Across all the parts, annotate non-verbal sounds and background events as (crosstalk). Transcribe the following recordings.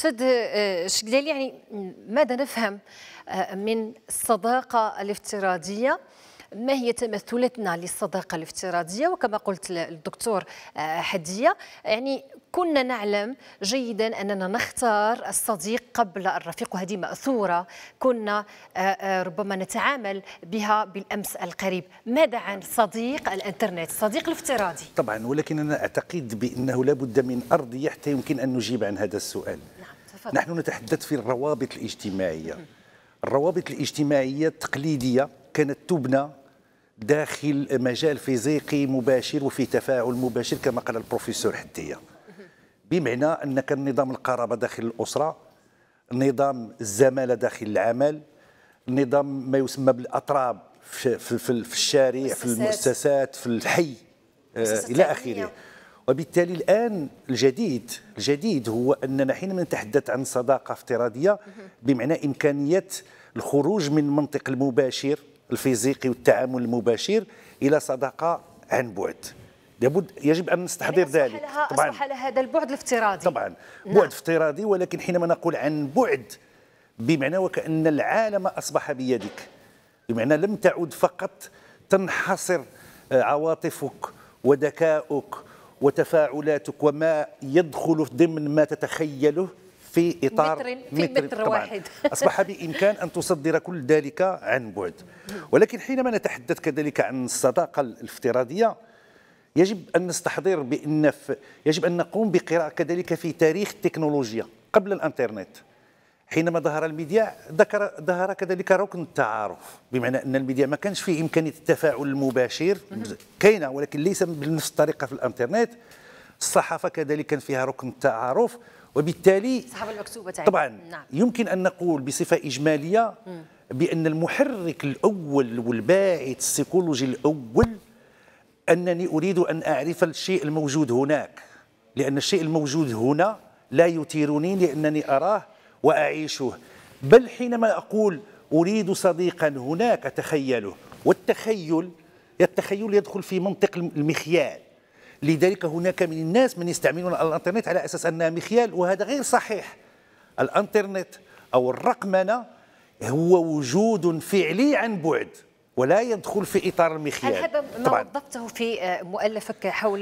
أستاذ آه، شقلال يعني ماذا نفهم آه، من الصداقة الافتراضية ما هي تمثلتنا للصداقة الافتراضية وكما قلت للدكتور آه، حدية يعني كنا نعلم جيدا أننا نختار الصديق قبل الرفيق وهذه مأثورة كنا ربما نتعامل بها بالأمس القريب ماذا عن صديق الإنترنت الصديق الافتراضي؟ طبعا ولكن أنا أعتقد بأنه لابد من أرضية حتى يمكن أن نجيب عن هذا السؤال نحن نتحدث في الروابط الاجتماعية الروابط الاجتماعية التقليدية كانت تبنى داخل مجال فيزيقي مباشر وفي تفاعل مباشر كما قال البروفيسور حتية بمعنى أن كان نظام القرابة داخل الأسرة نظام الزمالة داخل العمل نظام ما يسمى بالأطراب في, في, في الشارع في المؤسسات في الحي آه، إلى آخره وبالتالي الان الجديد الجديد هو اننا حينما نتحدث عن صداقه افتراضيه بمعنى امكانيه الخروج من منطق المباشر الفيزيقي والتعامل المباشر الى صداقه عن بعد لابد يجب ان نستحضر يعني ذلك لها طبعا اصبح لها هذا البعد الافتراضي طبعا نعم. بعد افتراضي ولكن حينما نقول عن بعد بمعنى وكان العالم اصبح بيدك بمعنى لم تعد فقط تنحصر آه، عواطفك وذكاؤك وتفاعلاتك وما يدخل ضمن ما تتخيله في اطار متر, في متر, متر واحد (laughs) اصبح بامكان ان تصدر كل ذلك عن بعد ولكن حينما نتحدث كذلك عن الصداقه الافتراضيه يجب ان نستحضر بان يجب ان نقوم بقراءه كذلك في تاريخ التكنولوجيا قبل الانترنت حينما ظهر الميديا ذكر ظهر كذلك ركن التعارف بمعنى ان الميديا ما كانش فيه امكانيه التفاعل المباشر كاينه ولكن ليس بنفس الطريقه في الانترنت الصحافه كذلك كان فيها ركن التعارف وبالتالي الصحافه المكتوبه طبعا نعم. يمكن ان نقول بصفه اجماليه بان المحرك الاول والباعث السيكولوجي الاول انني اريد ان اعرف الشيء الموجود هناك لان الشيء الموجود هنا لا يثيرني لانني اراه وأعيشه بل حينما أقول أريد صديقا هناك أتخيله والتخيل التخيل يدخل في منطق المخيال لذلك هناك من الناس من يستعملون الانترنت على اساس انها مخيال وهذا غير صحيح الانترنت او الرقمنه هو وجود فعلي عن بعد ولا يدخل في اطار المخيال هل هذا ما وضفته وضبته في آه، مؤلفك حول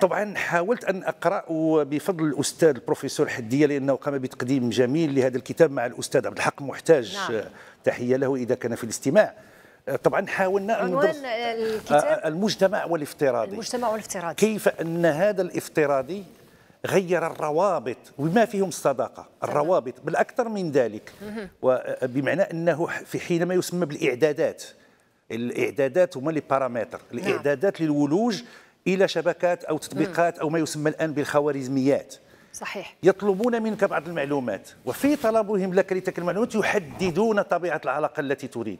طبعا حاولت ان اقرا وبفضل الاستاذ البروفيسور حديه لانه قام بتقديم جميل لهذا الكتاب مع الاستاذ عبد الحق محتاج نعم. تحيه له اذا كان في الاستماع آه، طبعا حاولنا عنوان ان آه، الكتاب المجتمع والافتراضي المجتمع والافتراضي كيف ان هذا الافتراضي غير الروابط وما فيهم الصداقه الروابط بل اكثر من ذلك وبمعنى انه في حينما يسمى بالاعدادات الاعدادات هما لي بارامتر نعم. الاعدادات للولوج الى شبكات او تطبيقات او ما يسمى الان بالخوارزميات صحيح يطلبون منك بعض المعلومات وفي طلبهم لك لتلك المعلومات يحددون طبيعه العلاقه التي تريد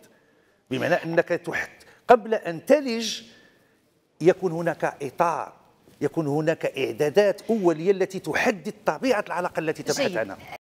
بمعنى انك تحت قبل ان تلج يكون هناك اطار يكون هناك اعدادات اوليه التي تحدد طبيعه العلاقه التي تبحث عنها